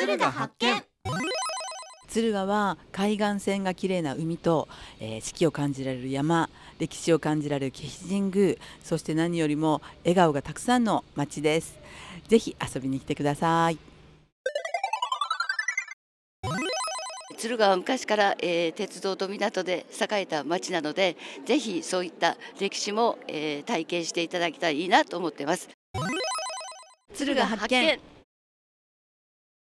敦賀発見敦賀は海岸線が綺麗な海と、えー、四季を感じられる山歴史を感じられる気比神宮そして何よりも笑顔がたくさんの町ですぜひ遊びに来てください敦賀は昔から、えー、鉄道と港で栄えた町なのでぜひそういった歴史も、えー、体験していただきたいなと思ってます敦賀発見